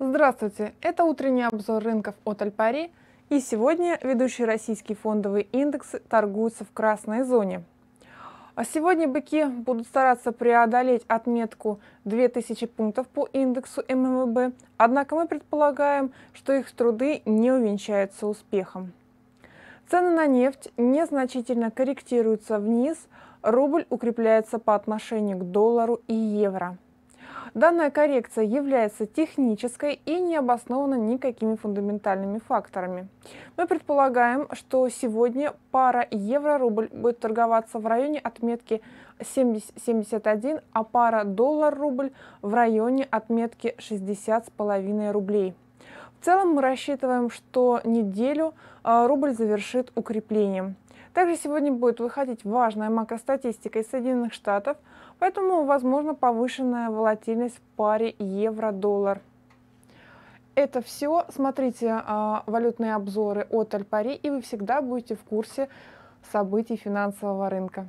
Здравствуйте! Это утренний обзор рынков от Альпари. И сегодня ведущие российские фондовые индексы торгуются в красной зоне. А сегодня быки будут стараться преодолеть отметку 2000 пунктов по индексу ММВБ, однако мы предполагаем, что их труды не увенчаются успехом. Цены на нефть незначительно корректируются вниз, рубль укрепляется по отношению к доллару и евро – Данная коррекция является технической и не обоснована никакими фундаментальными факторами. Мы предполагаем, что сегодня пара евро-рубль будет торговаться в районе отметки 70-71, а пара доллар-рубль в районе отметки 60,5 рублей. В целом мы рассчитываем, что неделю а, рубль завершит укреплением. Также сегодня будет выходить важная макростатистика из Соединенных Штатов, поэтому возможно повышенная волатильность в паре евро-доллар. Это все. Смотрите а, валютные обзоры от Альпари, и вы всегда будете в курсе событий финансового рынка.